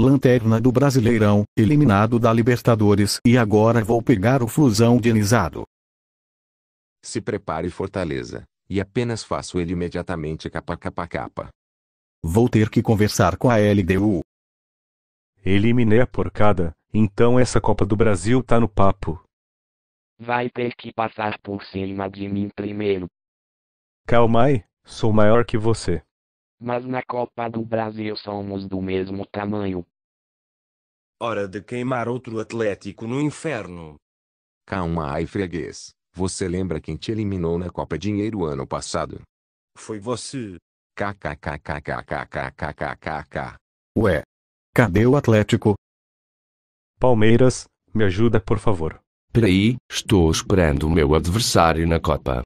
lanterna do Brasileirão, eliminado da Libertadores e agora vou pegar o Flusão de Nizado. Se prepare Fortaleza, e apenas faço ele imediatamente capa capa capa. Vou ter que conversar com a LDU. Eliminei a porcada, então essa Copa do Brasil tá no papo. Vai ter que passar por cima de mim primeiro. Calma aí, sou maior que você. Mas na Copa do Brasil somos do mesmo tamanho. Hora de queimar outro Atlético no inferno. Calma aí, freguês. Você lembra quem te eliminou na Copa Dinheiro ano passado? Foi você. KKKKKKKKKKK. Ué. Cadê o Atlético? Palmeiras, me ajuda por favor. Peraí, estou esperando o meu adversário na Copa.